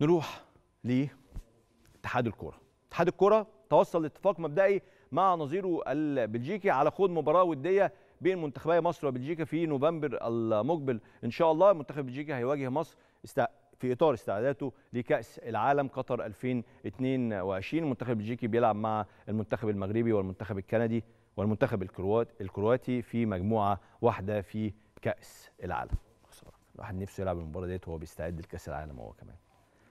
نروح لاتحاد الكوره اتحاد الكوره توصل لاتفاق مبدئي مع نظيره البلجيكي على خوض مباراه وديه بين منتخبي مصر وبلجيكا في نوفمبر المقبل ان شاء الله منتخب بلجيكا هيواجه مصر في اطار استعداداته لكاس العالم قطر 2022 المنتخب البلجيكي بيلعب مع المنتخب المغربي والمنتخب الكندي والمنتخب الكرواتي في مجموعه واحده في كاس العالم الواحد نفسه يلعب المباراه ديت وهو بيستعد لكاس العالم هو كمان